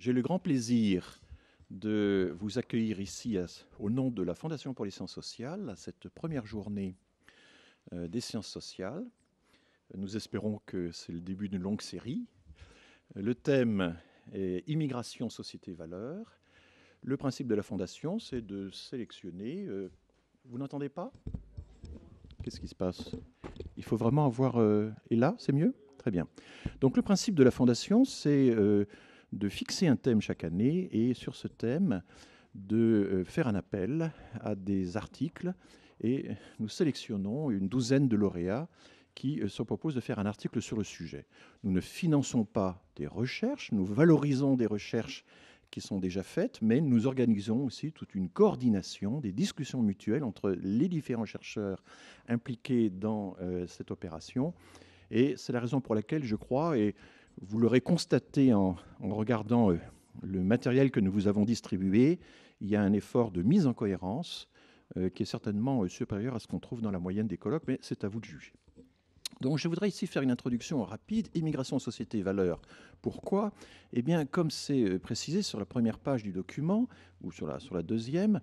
J'ai le grand plaisir de vous accueillir ici au nom de la Fondation pour les sciences sociales à cette première journée euh, des sciences sociales. Nous espérons que c'est le début d'une longue série. Le thème est Immigration, société, valeurs. Le principe de la Fondation, c'est de sélectionner. Euh, vous n'entendez pas Qu'est-ce qui se passe Il faut vraiment avoir. Euh, et là, c'est mieux Très bien. Donc le principe de la Fondation, c'est de fixer un thème chaque année et sur ce thème de euh, faire un appel à des articles et nous sélectionnons une douzaine de lauréats qui euh, se proposent de faire un article sur le sujet. Nous ne finançons pas des recherches, nous valorisons des recherches qui sont déjà faites, mais nous organisons aussi toute une coordination des discussions mutuelles entre les différents chercheurs impliqués dans euh, cette opération. Et c'est la raison pour laquelle je crois, et vous l'aurez constaté en, regardant euh, le matériel que nous vous avons distribué, il y a un effort de mise en cohérence euh, qui est certainement euh, supérieur à ce qu'on trouve dans la moyenne des colloques, mais c'est à vous de juger. Donc je voudrais ici faire une introduction rapide. Immigration, société, valeurs. Pourquoi Eh bien, comme c'est précisé sur la première page du document, ou sur la, sur la deuxième,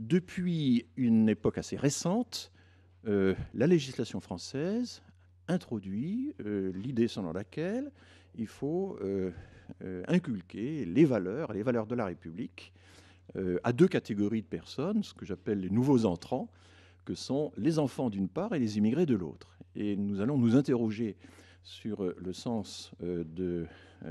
depuis une époque assez récente, la législation française introduit l'idée selon laquelle il faut euh, euh, inculquer les valeurs, les valeurs de la République, euh, à deux catégories de personnes, ce que j'appelle les nouveaux entrants, que sont les enfants d'une part et les immigrés de l'autre. Et nous allons nous interroger sur le sens de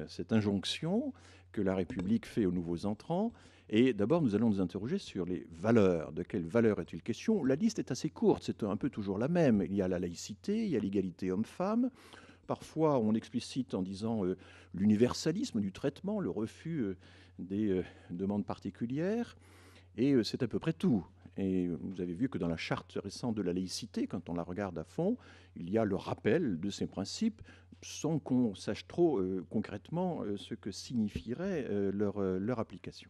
cette injonction que la République fait aux nouveaux entrants. Et d'abord, nous allons nous interroger sur les valeurs. De quelles valeurs est-il question La liste est assez courte, c'est un peu toujours la même. Il y a la laïcité, il y a l'égalité homme-femme, parfois on explicite en disant euh, l'universalisme du traitement, le refus euh, des euh, demandes particulières, et c'est à peu près tout. Et vous avez vu que dans la charte récente de la laïcité, quand on la regarde à fond, il y a le rappel de ces principes sans qu'on sache trop concrètement ce que signifierait leur application.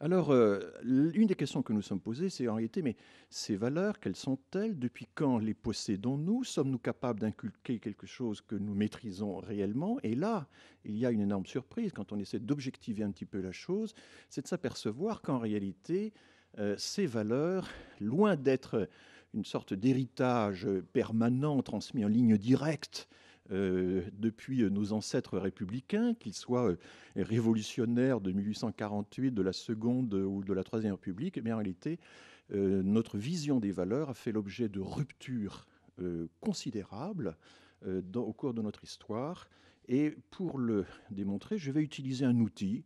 Alors, euh, une des questions que nous sommes posées, c'est en réalité, mais ces valeurs, quelles sont-elles Depuis quand les possédons-nous Sommes-nous capables d'inculquer quelque chose que nous maîtrisons réellement Et là, il y a une énorme surprise quand on essaie d'objectiver un petit peu la chose, c'est de s'apercevoir qu'en réalité, euh, ces valeurs, loin d'être une sorte d'héritage permanent transmis en ligne directe euh, depuis euh, nos ancêtres républicains, qu'ils soient euh, révolutionnaires de 1848, de la Seconde ou de la Troisième République, mais eh en réalité, notre vision des valeurs a fait l'objet de ruptures considérables au cours de notre histoire. Et pour le démontrer, je vais utiliser un outil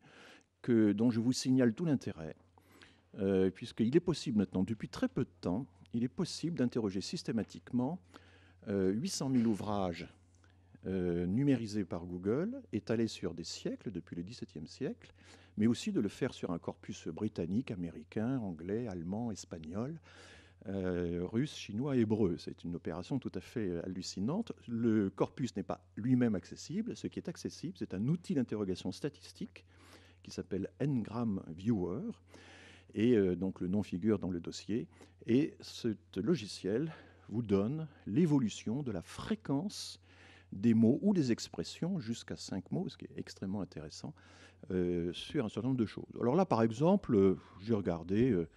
que, dont je vous signale tout l'intérêt, puisqu'il est possible maintenant, depuis très peu de temps, il est possible d'interroger systématiquement 800 000 ouvrages euh, numérisé par Google, étalé sur des siècles, depuis le XVIIe siècle, mais aussi de le faire sur un corpus britannique, américain, anglais, allemand, espagnol, euh, russe, chinois, hébreu. C'est une opération tout à fait euh, hallucinante. Le corpus n'est pas lui-même accessible. Ce qui est accessible, c'est un outil d'interrogation statistique qui s'appelle Ngram Viewer. Et donc le nom figure dans le dossier. Et ce logiciel vous donne l'évolution de la fréquence des mots ou des expressions, jusqu'à cinq mots, ce qui est extrêmement intéressant, euh, sur un certain nombre de choses. Alors là, par exemple, euh, j'ai regardé euh,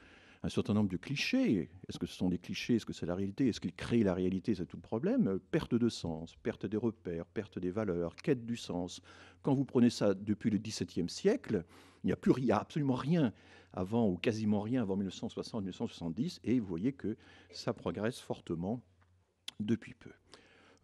un certain nombre de clichés. Est-ce que ce sont des clichés Est-ce que c'est la réalité Est-ce qu'ils créent la réalité C'est tout le problème. Perte de sens, perte des repères, perte des valeurs, quête du sens. Quand vous prenez ça depuis le XVIIe siècle, il n'y a, plus, rien, absolument rien avant, ou quasiment rien avant 1960-1970, et vous voyez que ça progresse fortement depuis peu.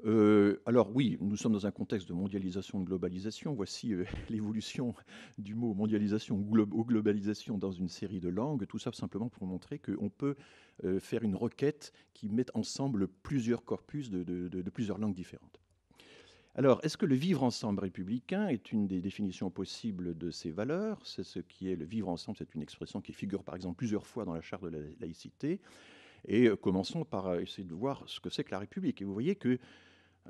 Euh, alors oui, nous sommes dans un contexte de mondialisation, de globalisation. Voici euh, l'évolution du mot mondialisation ou, globalisation dans une série de langues. Tout ça simplement pour montrer qu'on peut euh, faire une requête qui met ensemble plusieurs corpus de, plusieurs langues différentes. Alors, est-ce que le vivre ensemble républicain est une des définitions possibles de ces valeurs C'est ce qui est le vivre ensemble, c'est une expression qui figure par exemple plusieurs fois dans la charte de la laïcité. Et commençons par essayer de voir ce que c'est que la République. Et vous voyez que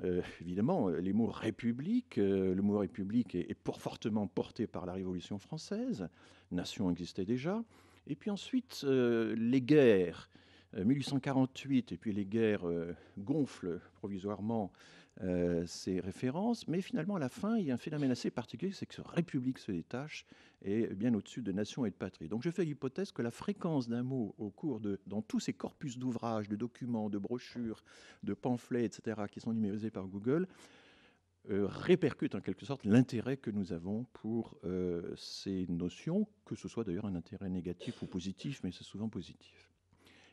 euh, évidemment, euh, les mots république, euh, le mot république est, fortement porté par la Révolution française, nation existait déjà, et puis ensuite les guerres. 1848 et puis les guerres gonflent provisoirement euh, ces références. Mais finalement, à la fin, il y a un phénomène assez particulier, c'est que ce République se détache et bien au-dessus de nation et de patrie. Donc je fais l'hypothèse que la fréquence d'un mot au cours de, dans tous ces corpus d'ouvrages, de documents, de brochures, de pamphlets, etc., qui sont numérisés par Google, euh, répercute en quelque sorte l'intérêt que nous avons pour euh, ces notions, que ce soit d'ailleurs un intérêt négatif ou positif, mais c'est souvent positif.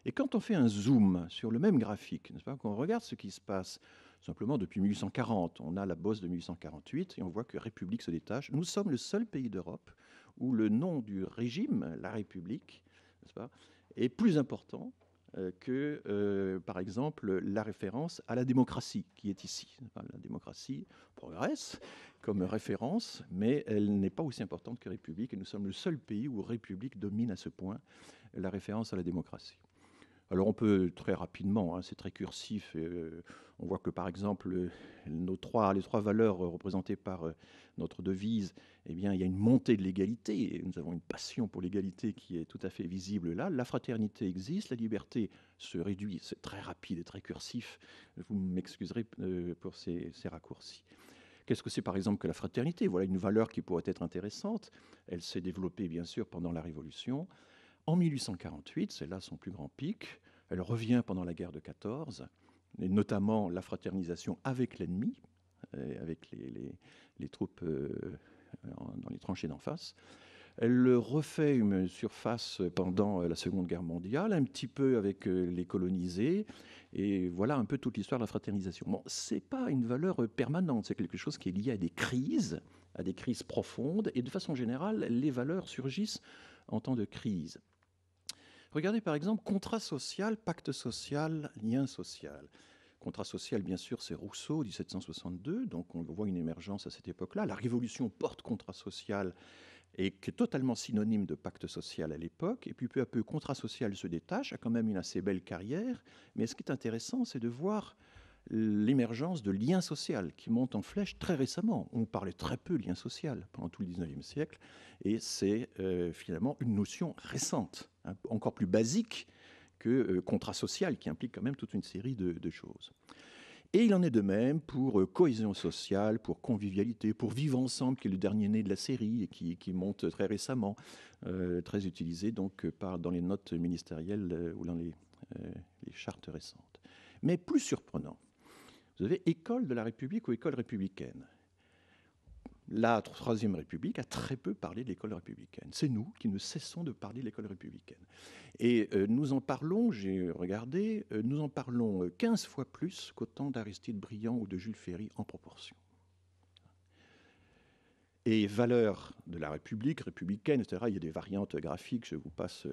Et quand on fait un zoom sur le même graphique, n'est-ce pas, qu'on regarde ce qui se passe Simplement, depuis 1840, on a la bosse de 1848 et on voit que République se détache. Nous sommes le seul pays d'Europe où le nom du régime, la République, est plus important euh, que, euh, par exemple, la référence à la démocratie qui est ici. La démocratie progresse comme référence, mais elle n'est pas aussi importante que République, et nous sommes le seul pays où République domine à ce point la référence à la démocratie. Alors on peut très rapidement, hein, c'est très cursif. Euh, on voit que par exemple nos les trois valeurs euh, représentées par euh, notre devise, eh bien il y a une montée de l'égalité. Nous avons une passion pour l'égalité qui est tout à fait visible là. La fraternité existe, la liberté se réduit. C'est très rapide et très cursif. Vous m'excuserez pour ces raccourcis. Qu'est-ce que c'est par exemple que la fraternité Voilà une valeur qui pourrait être intéressante. Elle s'est développée bien sûr pendant la Révolution. En 1848, c'est là son plus grand pic, elle revient pendant la guerre de 14, et notamment la fraternisation avec l'ennemi, euh, avec les, troupes euh, dans les tranchées d'en face. Elle refait une surface pendant euh, la Seconde Guerre mondiale, un petit peu avec les colonisés, et voilà un peu toute l'histoire de la fraternisation. Bon, c'est pas une valeur permanente, c'est quelque chose qui est lié à des crises, à des crises profondes, et de façon générale, les valeurs surgissent en temps de crise. Regardez par exemple contrat social, pacte social, lien social. Contrat social, bien sûr, c'est Rousseau, 1762, donc on voit une émergence à cette époque-là. La Révolution porte contrat social et qui est totalement synonyme de pacte social à l'époque. Et puis peu à peu, contrat social se détache, a quand même une assez belle carrière. Mais ce qui est intéressant, c'est de voir l'émergence de liens social qui monte en flèche très récemment. On parlait très peu de lien social pendant tout le 19e siècle, et c'est euh, finalement une notion récente encore plus basique que euh, contrat social, qui implique quand même toute une série de, choses. Et il en est de même pour euh, cohésion sociale, pour convivialité, pour vivre ensemble, qui est le dernier né de la série et qui, monte très récemment, euh, très utilisé donc dans les notes ministérielles ou dans les, les, chartes récentes. Mais plus surprenant, vous avez école de la République ou école républicaine la Troisième République a très peu parlé de l'école républicaine. C'est nous qui ne cessons de parler de l'école républicaine. Et euh, nous en parlons, j'ai regardé, euh, nous en parlons 15 euh, fois plus qu'autant d'Aristide Briand ou de Jules Ferry en proportion. Et valeur de la République, républicaine, etc., il y a des variantes graphiques, je vous passe,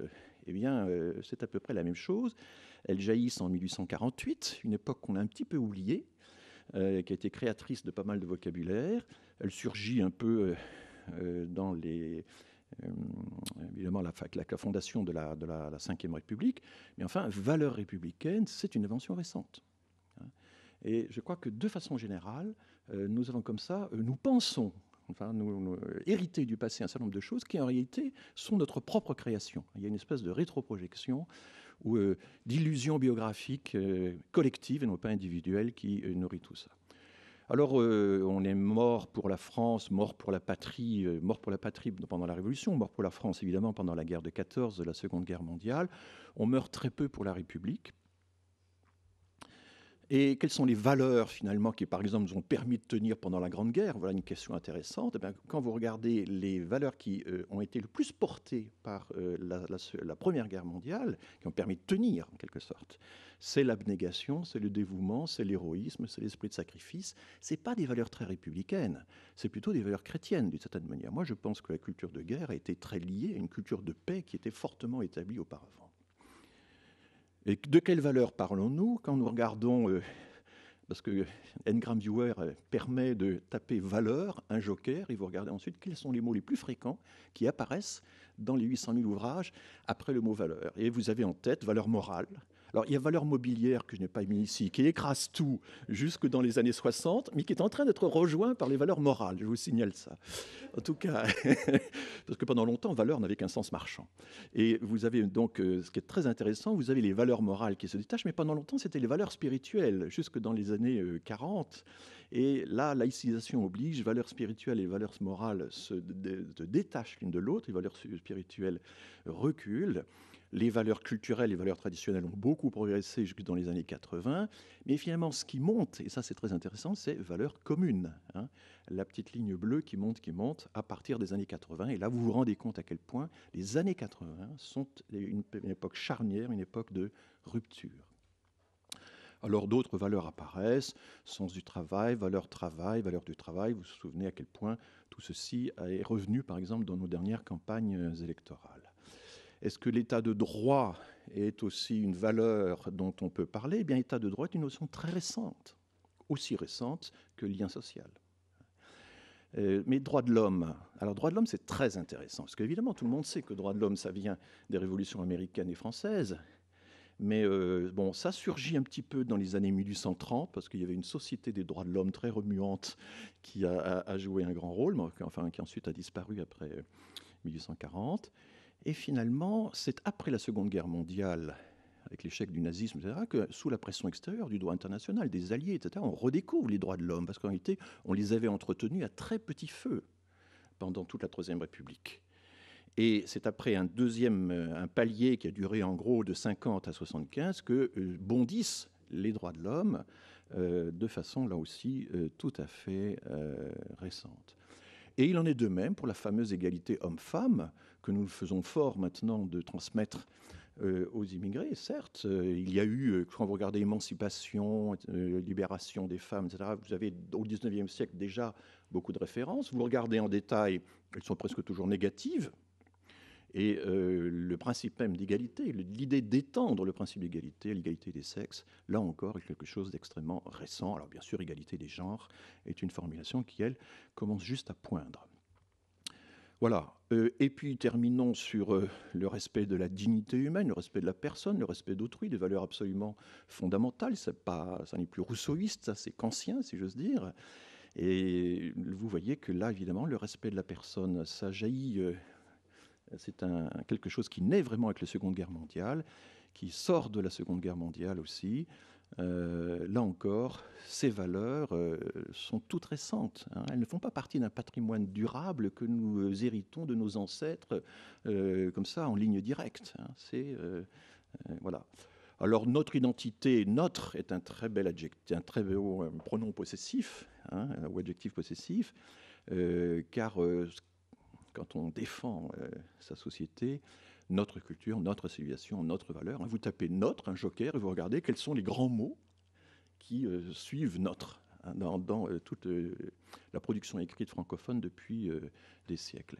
eh bien, c'est à peu près la même chose. Elles jaillissent en 1848, une époque qu'on a un petit peu oubliée, qui a été créatrice de pas mal de vocabulaire elle surgit un peu euh, euh, dans les, euh, évidemment la, la, fondation de la, de Ve République. Mais enfin, valeur républicaine, c'est une invention récente. Hein. Et je crois que de façon générale, nous avons comme ça, nous pensons, enfin, nous, nous hériter du passé un certain nombre de choses qui en réalité sont notre propre création. Il y a une espèce de rétroprojection ou d'illusion biographique collective et non pas individuelle qui nourrit tout ça. Alors, euh, on est mort pour la France, mort pour la patrie, euh, mort pour la patrie pendant la Révolution, mort pour la France évidemment pendant la guerre de 14, la Seconde Guerre mondiale. On meurt très peu pour la République, et quelles sont les valeurs finalement qui, par exemple, nous ont permis de tenir pendant la Grande Guerre Voilà une question intéressante. Eh quand vous regardez les valeurs qui euh, ont été le plus portées par euh, la, Première Guerre mondiale, qui ont permis de tenir en quelque sorte, c'est l'abnégation, c'est le dévouement, c'est l'héroïsme, c'est l'esprit de sacrifice. Ce n'est pas des valeurs très républicaines. C'est plutôt des valeurs chrétiennes d'une certaine manière. Moi, je pense que la culture de guerre a été très liée à une culture de paix qui était fortement établie auparavant. Et de quelle valeur parlons-nous quand nous regardons, euh, parce que Ngram Viewer euh, permet de taper valeur, un joker, et vous regardez ensuite quels sont les mots les plus fréquents qui apparaissent dans les 800 000 ouvrages après le mot valeur. Et vous avez en tête valeur morale, alors il y a valeur mobilière que je n'ai pas mis ici, qui écrase tout jusque dans les années 60, mais qui est en train d'être rejoint par les valeurs morales. Je vous signale ça. En tout cas, parce que pendant longtemps, valeur n'avait qu'un sens marchand. Et vous avez donc, euh, ce qui est très intéressant, vous avez les valeurs morales qui se détachent, mais pendant longtemps, c'était les valeurs spirituelles, jusque dans les années 40. Euh, et là, laïcisation oblige, valeurs spirituelles et valeurs morales se, détachent l'une de l'autre, les valeurs spirituelles reculent. Les valeurs culturelles, et les valeurs traditionnelles ont beaucoup progressé jusque dans les années 80, mais finalement, ce qui monte, et ça c'est très intéressant, c'est valeurs communes. Hein. La petite ligne bleue qui monte, qui monte à partir des années 80, et là vous vous rendez compte à quel point les années 80 sont une époque charnière, une époque de rupture. Alors d'autres valeurs apparaissent, sens du travail, valeur travail, valeur du travail. Vous vous souvenez à quel point tout ceci est revenu, par exemple, dans nos dernières campagnes électorales. Est-ce que l'état de droit est aussi une valeur dont on peut parler Eh bien, l'état de droit est une notion très récente, aussi récente que lien social. Euh, mais droit de l'homme. Alors, droit de l'homme, c'est très intéressant, parce qu'évidemment, tout le monde sait que droit de l'homme, ça vient des révolutions américaines et françaises, mais euh, bon, ça surgit un petit peu dans les années 1830 parce qu'il y avait une société des droits de l'homme très remuante qui a, joué un grand rôle, qui, enfin, qui ensuite a disparu après 1840. Euh, et finalement, c'est après la Seconde Guerre mondiale, avec l'échec du nazisme, que sous la pression extérieure du droit international, des alliés, etc., on redécouvre les droits de l'homme parce qu'en réalité, on les avait entretenus à très petit feu pendant toute la Troisième République. Et c'est après un deuxième, euh, un palier qui a duré en gros de 50 à 75 que euh, bondissent les droits de l'homme euh, de façon là aussi tout à fait récente. Et il en est de même pour la fameuse égalité homme-femme que nous faisons fort maintenant de transmettre aux immigrés. Certes, il y a eu, quand vous regardez émancipation, libération des femmes, etc., vous avez au 19e siècle déjà beaucoup de références. Vous regardez en détail, elles sont presque toujours négatives, et euh, le principe même d'égalité, l'idée d'étendre le principe d'égalité à l'égalité des sexes, là encore, est quelque chose d'extrêmement récent. Alors bien sûr, égalité des genres est une formulation qui, elle, commence juste à poindre. Voilà. Euh, et puis terminons sur euh, le respect de la dignité humaine, le respect de la personne, le respect d'autrui, des valeurs absolument fondamentales. Pas, ça n'est plus rousseauiste, ça c'est kantien, si j'ose dire. Et vous voyez que là, évidemment, le respect de la personne, ça jaillit c'est quelque chose qui naît vraiment avec la Seconde Guerre mondiale, qui sort de la Seconde Guerre mondiale aussi. Euh, là encore, ces valeurs euh, sont toutes récentes. Hein. Elles ne font pas partie d'un patrimoine durable que nous euh, héritons de nos ancêtres, comme ça, en ligne directe. Hein. C'est voilà. Alors notre identité, notre est un très bel adjectif, un très beau pronom possessif hein, ou adjectif possessif, car quand on défend euh, sa société, notre culture, notre civilisation, notre valeur. Hein, vous tapez notre, un joker, et vous regardez quels sont les grands mots qui euh, suivent notre hein, dans, euh, toute la production écrite francophone depuis des siècles.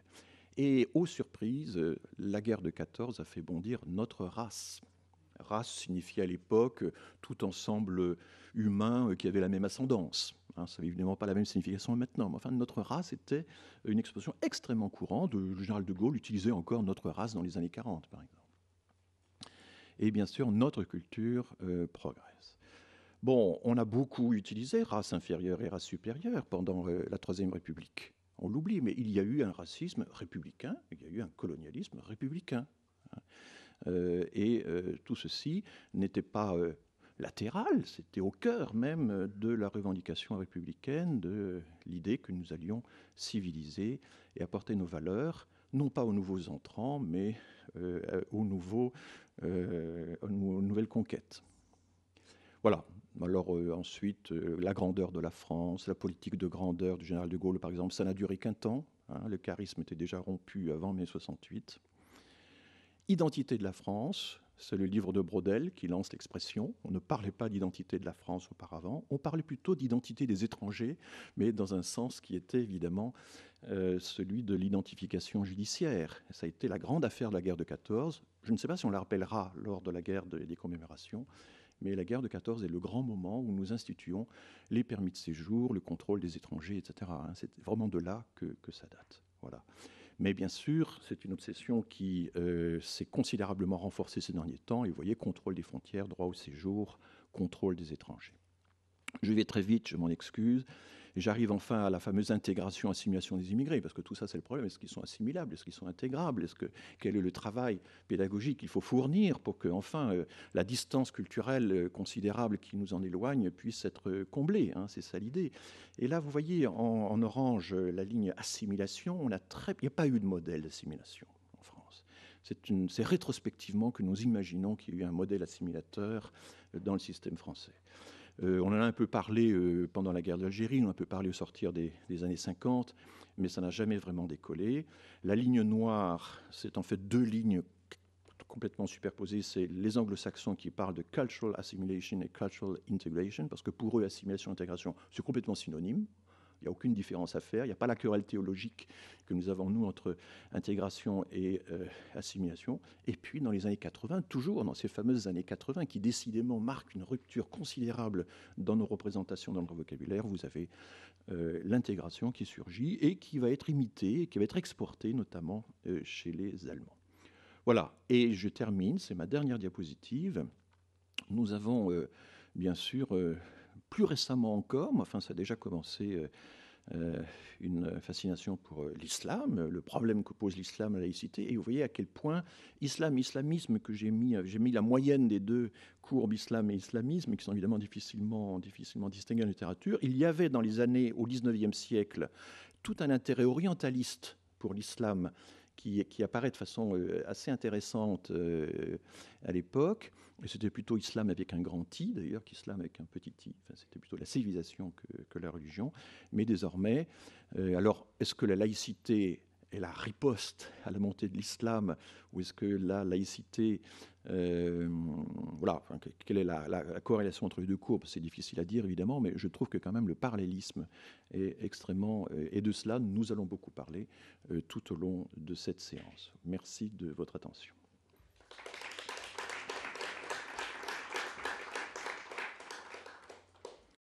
Et aux surprises, la guerre de 14 a fait bondir notre race. Race signifiait à l'époque tout ensemble humain qui avait la même ascendance. Hein, ça n'a évidemment pas la même signification maintenant, mais enfin, notre race était une expression extrêmement courante. Euh, le général de Gaulle utilisait encore notre race dans les années 40, par exemple. Et bien sûr, notre culture euh, progresse. Bon, on a beaucoup utilisé race inférieure et race supérieure pendant euh, la Troisième République. On l'oublie, mais il y a eu un racisme républicain, il y a eu un colonialisme républicain. Hein. et tout ceci n'était pas c'était au cœur même de la revendication républicaine, de l'idée que nous allions civiliser et apporter nos valeurs, non pas aux nouveaux entrants, mais euh, euh, aux, nouvelles conquêtes. Voilà. Alors euh, ensuite, la grandeur de la France, la politique de grandeur du général de Gaulle, par exemple, ça n'a duré qu'un temps. Hein. le charisme était déjà rompu avant mai 68. Identité de la France, c'est le livre de Brodel qui lance l'expression. On ne parlait pas d'identité de la France auparavant, on parlait plutôt d'identité des étrangers, mais dans un sens qui était évidemment euh, celui de l'identification judiciaire. Ça a été la grande affaire de la guerre de 14. Je ne sais pas si on la rappellera lors de la guerre des commémorations, mais la guerre de 14 est le grand moment où nous instituons les permis de séjour, le contrôle des étrangers, etc. Hein. C'est vraiment de là que, que ça date. Voilà. Mais bien sûr, c'est une obsession qui euh, s'est considérablement renforcée ces derniers temps. Et vous voyez, contrôle des frontières, droit au séjour, contrôle des étrangers. Je vais très vite, je m'en excuse. Et j'arrive enfin à la fameuse intégration, assimilation des immigrés, parce que tout ça, c'est le problème. Est-ce qu'ils sont assimilables Est-ce qu'ils sont intégrables Est-ce que, Quel est le travail pédagogique qu'il faut fournir pour que, enfin, euh, la distance culturelle euh, considérable qui nous en éloigne puisse être euh, comblée hein, C'est ça l'idée. Et là, vous voyez, en, orange, la ligne assimilation, on a très... il n'y a pas eu de modèle d'assimilation. en France. C'est rétrospectivement que nous imaginons qu'il y a eu un modèle assimilateur dans le système français. Euh, on en a un peu parlé euh, pendant la guerre d'Algérie, on en a un peu parlé au sortir des, des années 50, mais ça n'a jamais vraiment décollé. La ligne noire, c'est en fait deux lignes complètement superposées. C'est les anglo-saxons qui parlent de cultural assimilation et cultural integration, parce que pour eux, assimilation et intégration, c'est complètement synonyme. Il n'y a aucune différence à faire. Il n'y a pas la querelle théologique que nous avons, nous, entre intégration et euh, assimilation. Et puis, dans les années 80, toujours dans ces fameuses années 80, qui décidément marquent une rupture considérable dans nos représentations, dans notre vocabulaire, vous avez euh, l'intégration qui surgit et qui va être imitée, et qui va être exportée, notamment euh, chez les Allemands. Voilà, et je termine, c'est ma dernière diapositive. Nous avons, bien sûr, plus récemment encore, mais enfin, ça a déjà commencé. Euh, euh, une fascination pour euh, l'islam, le problème que pose l'islam à la laïcité. Et vous voyez à quel point islam, islamisme, que j'ai mis, j'ai mis la moyenne des deux courbes islam et islamisme, qui sont évidemment difficilement, difficilement distinguées en littérature. Il y avait dans les années au 19e siècle tout un intérêt orientaliste pour l'islam qui, apparaît de façon euh, assez intéressante euh, à l'époque. C'était plutôt islam avec un grand i, d'ailleurs, qu'islam avec un petit i. c'était plutôt la civilisation que, que, la religion. Mais désormais, euh, alors, est-ce que la laïcité et la riposte à la montée de l'islam Ou est-ce que la laïcité, euh, voilà, quelle est la, corrélation entre les deux courbes C'est difficile à dire évidemment, mais je trouve que quand même le parallélisme est extrêmement. Euh, et de cela, nous allons beaucoup parler euh, tout au long de cette séance. Merci de votre attention.